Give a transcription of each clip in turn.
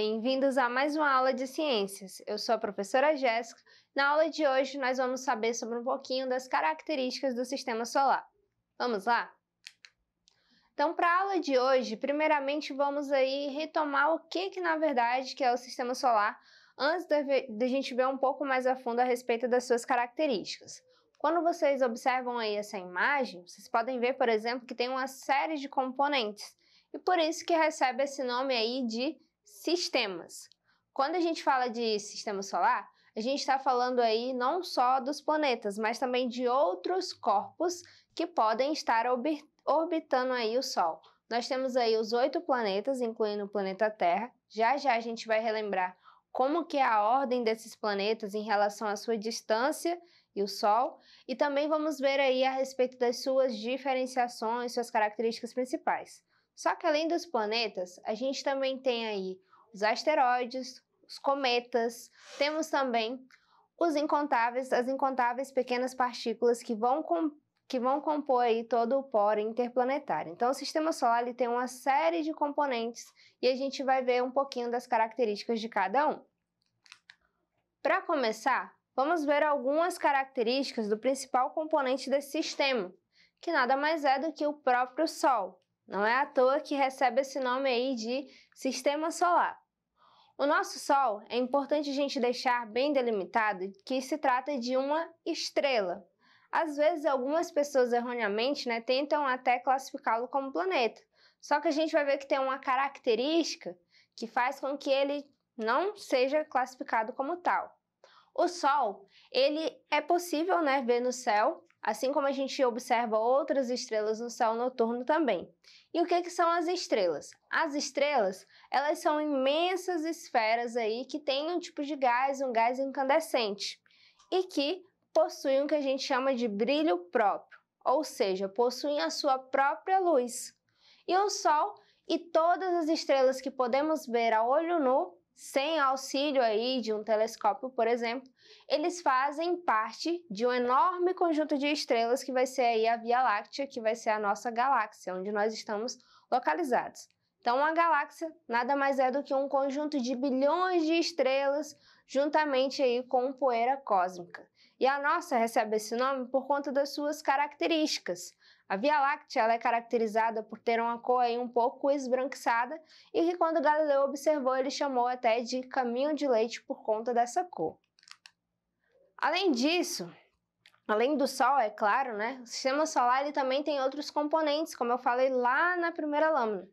Bem-vindos a mais uma aula de ciências. Eu sou a professora Jéssica. Na aula de hoje, nós vamos saber sobre um pouquinho das características do sistema solar. Vamos lá? Então, para a aula de hoje, primeiramente vamos aí retomar o que, que na verdade que é o sistema solar, antes da gente ver um pouco mais a fundo a respeito das suas características. Quando vocês observam aí essa imagem, vocês podem ver, por exemplo, que tem uma série de componentes, e por isso que recebe esse nome aí de sistemas. Quando a gente fala de sistema solar, a gente está falando aí não só dos planetas, mas também de outros corpos que podem estar orbitando aí o Sol. Nós temos aí os oito planetas, incluindo o planeta Terra. Já já a gente vai relembrar como que é a ordem desses planetas em relação à sua distância e o Sol, e também vamos ver aí a respeito das suas diferenciações, suas características principais. Só que além dos planetas, a gente também tem aí os asteroides, os cometas, temos também os incontáveis, as incontáveis pequenas partículas que vão com, que vão compor aí todo o poro interplanetário. Então, o sistema solar ele tem uma série de componentes e a gente vai ver um pouquinho das características de cada um. Para começar, vamos ver algumas características do principal componente desse sistema, que nada mais é do que o próprio Sol. Não é à toa que recebe esse nome aí de sistema solar. O nosso Sol é importante a gente deixar bem delimitado que se trata de uma estrela. Às vezes, algumas pessoas erroneamente né, tentam até classificá-lo como planeta, só que a gente vai ver que tem uma característica que faz com que ele não seja classificado como tal. O Sol, ele é possível né, ver no céu assim como a gente observa outras estrelas no céu noturno também. E o que, que são as estrelas? As estrelas, elas são imensas esferas aí que têm um tipo de gás, um gás incandescente, e que possuem o que a gente chama de brilho próprio, ou seja, possuem a sua própria luz. E o Sol e todas as estrelas que podemos ver a olho nu sem auxílio aí de um telescópio, por exemplo, eles fazem parte de um enorme conjunto de estrelas que vai ser aí a Via Láctea, que vai ser a nossa galáxia, onde nós estamos localizados. Então, uma galáxia nada mais é do que um conjunto de bilhões de estrelas juntamente aí com poeira cósmica. E a nossa recebe esse nome por conta das suas características. A Via Láctea é caracterizada por ter uma cor um pouco esbranquiçada e que quando Galileu observou ele chamou até de caminho de leite por conta dessa cor. Além disso, além do Sol, é claro, né, o sistema solar ele também tem outros componentes, como eu falei lá na primeira lâmina.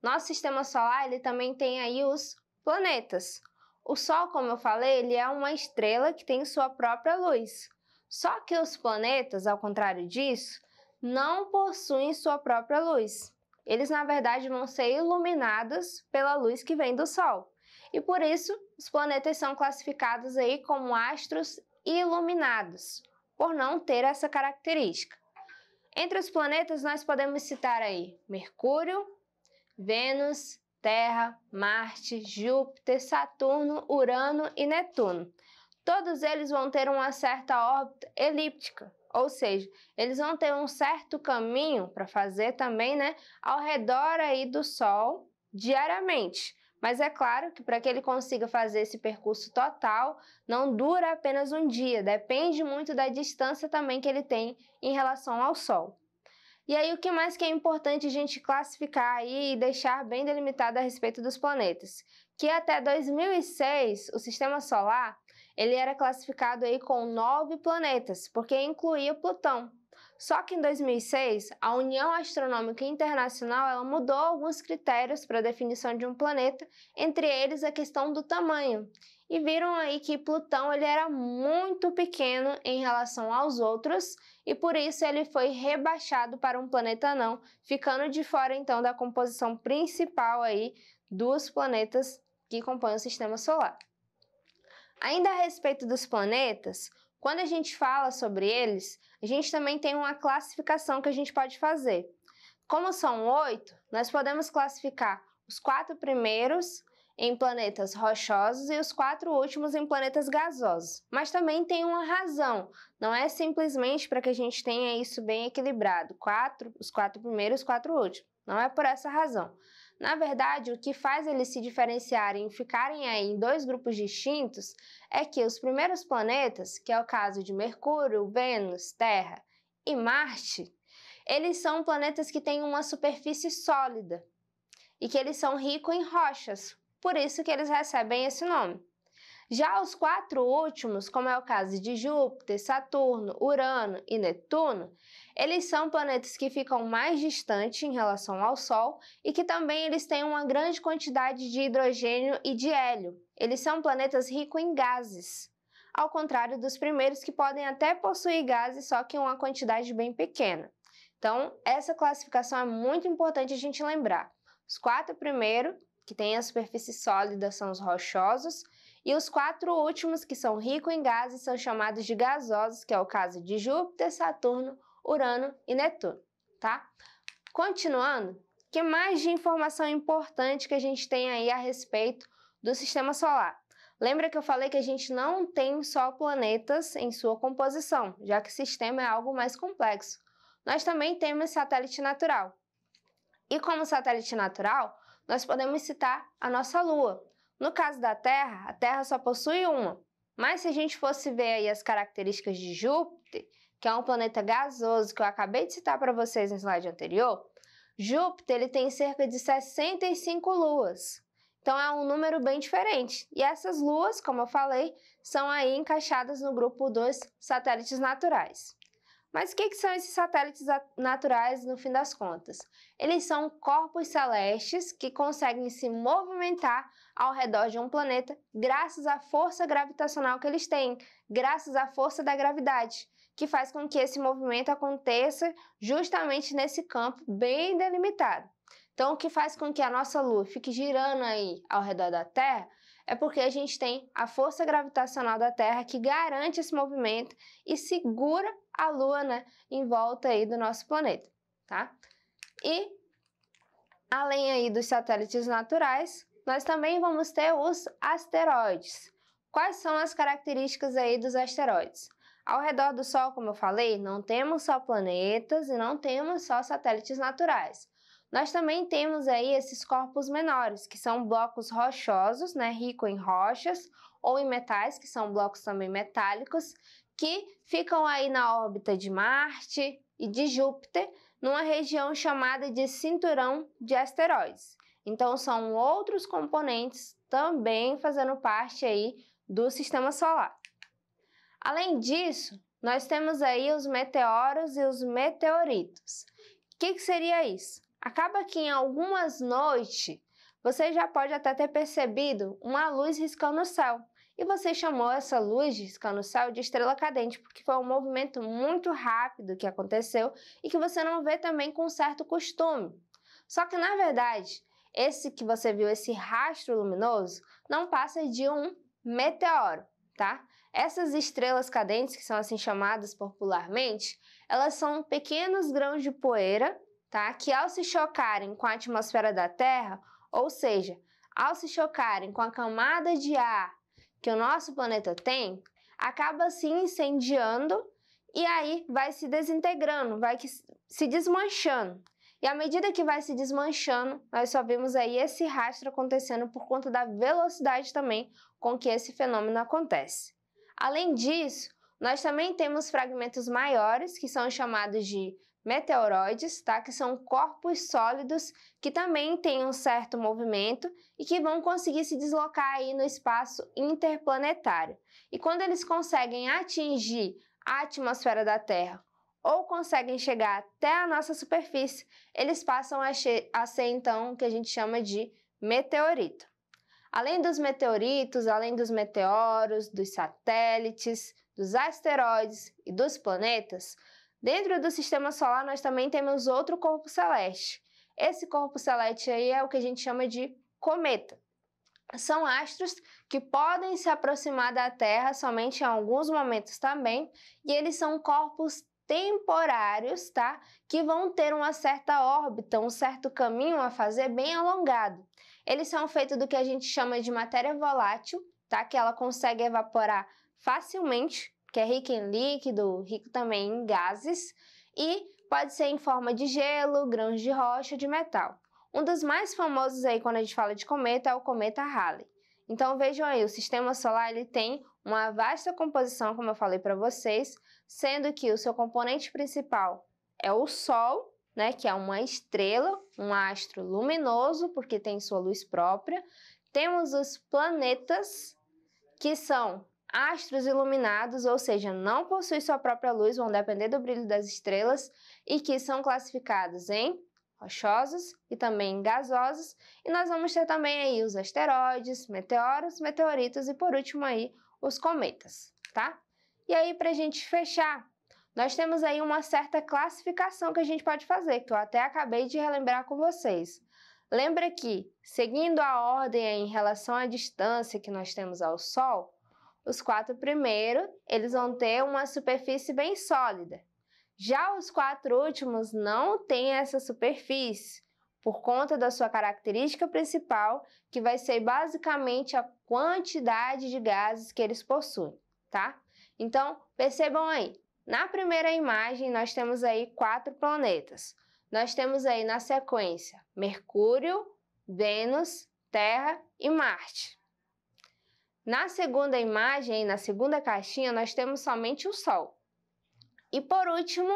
Nosso sistema solar ele também tem aí os planetas. O Sol, como eu falei, ele é uma estrela que tem sua própria luz. Só que os planetas, ao contrário disso, não possuem sua própria luz. Eles, na verdade, vão ser iluminados pela luz que vem do Sol. E por isso, os planetas são classificados aí como astros iluminados, por não ter essa característica. Entre os planetas, nós podemos citar aí Mercúrio, Vênus, Terra, Marte, Júpiter, Saturno, Urano e Netuno todos eles vão ter uma certa órbita elíptica, ou seja, eles vão ter um certo caminho para fazer também, né, ao redor aí do Sol diariamente. Mas é claro que para que ele consiga fazer esse percurso total, não dura apenas um dia, depende muito da distância também que ele tem em relação ao Sol. E aí, o que mais que é importante a gente classificar aí e deixar bem delimitado a respeito dos planetas? Que até 2006, o Sistema Solar ele era classificado aí com nove planetas, porque incluía Plutão. Só que em 2006, a União Astronômica Internacional ela mudou alguns critérios para a definição de um planeta, entre eles a questão do tamanho. E viram aí que Plutão ele era muito pequeno em relação aos outros e por isso ele foi rebaixado para um planeta não, ficando de fora então da composição principal aí dos planetas que compõem o sistema solar. Ainda a respeito dos planetas, quando a gente fala sobre eles, a gente também tem uma classificação que a gente pode fazer. Como são oito, nós podemos classificar os quatro primeiros em planetas rochosos e os quatro últimos em planetas gasosos. Mas também tem uma razão, não é simplesmente para que a gente tenha isso bem equilibrado, quatro, os quatro primeiros, os quatro últimos. Não é por essa razão. Na verdade, o que faz eles se diferenciarem e ficarem aí em dois grupos distintos é que os primeiros planetas, que é o caso de Mercúrio, Vênus, Terra e Marte, eles são planetas que têm uma superfície sólida e que eles são ricos em rochas, por isso que eles recebem esse nome. Já os quatro últimos, como é o caso de Júpiter, Saturno, Urano e Netuno, eles são planetas que ficam mais distantes em relação ao Sol e que também eles têm uma grande quantidade de hidrogênio e de hélio. Eles são planetas ricos em gases, ao contrário dos primeiros que podem até possuir gases, só que em uma quantidade bem pequena. Então, essa classificação é muito importante a gente lembrar. Os quatro primeiros, que têm a superfície sólida, são os rochosos, e os quatro últimos, que são ricos em gases, são chamados de gasosos, que é o caso de Júpiter, Saturno, Urano e Netuno, tá? Continuando, que mais de informação importante que a gente tem aí a respeito do sistema solar? Lembra que eu falei que a gente não tem só planetas em sua composição, já que o sistema é algo mais complexo. Nós também temos satélite natural. E como satélite natural, nós podemos citar a nossa Lua, no caso da Terra, a Terra só possui uma. Mas se a gente fosse ver aí as características de Júpiter, que é um planeta gasoso que eu acabei de citar para vocês no slide anterior, Júpiter ele tem cerca de 65 luas. Então é um número bem diferente. E essas luas, como eu falei, são aí encaixadas no grupo dos satélites naturais. Mas o que, que são esses satélites naturais no fim das contas? Eles são corpos celestes que conseguem se movimentar ao redor de um planeta graças à força gravitacional que eles têm, graças à força da gravidade, que faz com que esse movimento aconteça justamente nesse campo bem delimitado. Então, o que faz com que a nossa Lua fique girando aí ao redor da Terra é porque a gente tem a força gravitacional da Terra que garante esse movimento e segura a Lua né, em volta aí do nosso planeta, tá? E além aí dos satélites naturais, nós também vamos ter os asteroides. Quais são as características aí dos asteroides? Ao redor do Sol, como eu falei, não temos só planetas e não temos só satélites naturais. Nós também temos aí esses corpos menores, que são blocos rochosos, né, rico em rochas, ou em metais, que são blocos também metálicos, que ficam aí na órbita de Marte e de Júpiter, numa região chamada de cinturão de asteroides. Então são outros componentes também fazendo parte aí do sistema solar. Além disso, nós temos aí os meteoros e os meteoritos. O que, que seria isso? Acaba que em algumas noites você já pode até ter percebido uma luz riscando o céu. E você chamou essa luz riscando o céu de estrela cadente, porque foi um movimento muito rápido que aconteceu e que você não vê também com certo costume. Só que na verdade, esse que você viu, esse rastro luminoso, não passa de um meteoro, tá? Essas estrelas cadentes, que são assim chamadas popularmente, elas são pequenos grãos de poeira tá? que ao se chocarem com a atmosfera da Terra, ou seja, ao se chocarem com a camada de ar que o nosso planeta tem, acaba se incendiando e aí vai se desintegrando, vai se desmanchando. E à medida que vai se desmanchando, nós só vimos aí esse rastro acontecendo por conta da velocidade também com que esse fenômeno acontece. Além disso, nós também temos fragmentos maiores, que são chamados de Meteoroides, tá? que são corpos sólidos que também têm um certo movimento e que vão conseguir se deslocar aí no espaço interplanetário. E quando eles conseguem atingir a atmosfera da Terra ou conseguem chegar até a nossa superfície, eles passam a, a ser então o que a gente chama de meteorito. Além dos meteoritos, além dos meteoros, dos satélites, dos asteroides e dos planetas, Dentro do sistema solar, nós também temos outro corpo celeste. Esse corpo celeste aí é o que a gente chama de cometa. São astros que podem se aproximar da Terra somente em alguns momentos também, e eles são corpos temporários, tá? Que vão ter uma certa órbita, um certo caminho a fazer bem alongado. Eles são feitos do que a gente chama de matéria volátil, tá? Que ela consegue evaporar facilmente que é rico em líquido, rico também em gases e pode ser em forma de gelo, grãos de rocha, de metal. Um dos mais famosos aí quando a gente fala de cometa é o cometa Halley. Então vejam aí, o sistema solar ele tem uma vasta composição, como eu falei para vocês, sendo que o seu componente principal é o Sol, né, que é uma estrela, um astro luminoso, porque tem sua luz própria. Temos os planetas, que são Astros iluminados, ou seja, não possuem sua própria luz, vão depender do brilho das estrelas e que são classificados em rochosos e também gasosos. E nós vamos ter também aí os asteroides, meteoros, meteoritos e por último aí os cometas, tá? E aí para a gente fechar, nós temos aí uma certa classificação que a gente pode fazer, que eu até acabei de relembrar com vocês. Lembra que, seguindo a ordem em relação à distância que nós temos ao Sol, os quatro primeiros, eles vão ter uma superfície bem sólida. Já os quatro últimos não têm essa superfície, por conta da sua característica principal, que vai ser basicamente a quantidade de gases que eles possuem, tá? Então, percebam aí, na primeira imagem nós temos aí quatro planetas. Nós temos aí na sequência Mercúrio, Vênus, Terra e Marte. Na segunda imagem, na segunda caixinha, nós temos somente o Sol. E por último,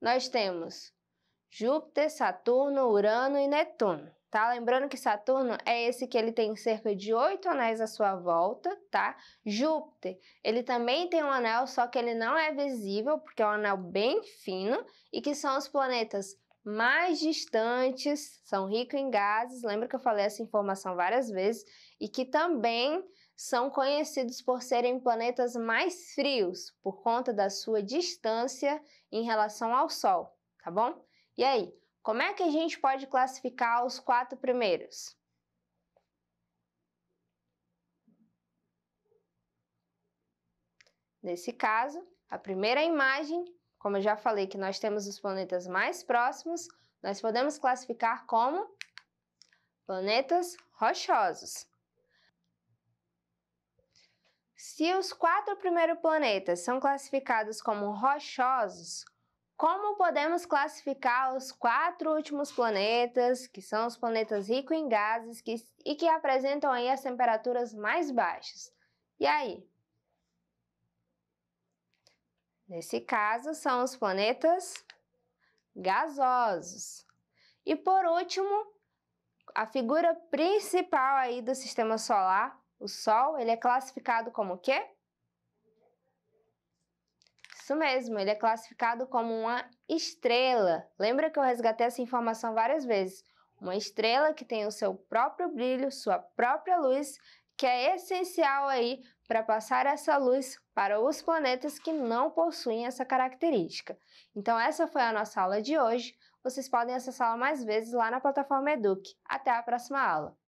nós temos Júpiter, Saturno, Urano e Netuno, tá? Lembrando que Saturno é esse que ele tem cerca de oito anéis à sua volta, tá? Júpiter, ele também tem um anel, só que ele não é visível, porque é um anel bem fino, e que são os planetas mais distantes, são ricos em gases, lembra que eu falei essa informação várias vezes, e que também são conhecidos por serem planetas mais frios por conta da sua distância em relação ao Sol, tá bom? E aí, como é que a gente pode classificar os quatro primeiros? Nesse caso, a primeira imagem, como eu já falei que nós temos os planetas mais próximos, nós podemos classificar como planetas rochosos. Se os quatro primeiros planetas são classificados como rochosos, como podemos classificar os quatro últimos planetas, que são os planetas ricos em gases que, e que apresentam aí as temperaturas mais baixas? E aí? Nesse caso, são os planetas gasosos. E por último, a figura principal aí do sistema solar o Sol, ele é classificado como o quê? Isso mesmo, ele é classificado como uma estrela. Lembra que eu resgatei essa informação várias vezes? Uma estrela que tem o seu próprio brilho, sua própria luz, que é essencial aí para passar essa luz para os planetas que não possuem essa característica. Então essa foi a nossa aula de hoje. Vocês podem acessá-la mais vezes lá na plataforma Eduque. Até a próxima aula!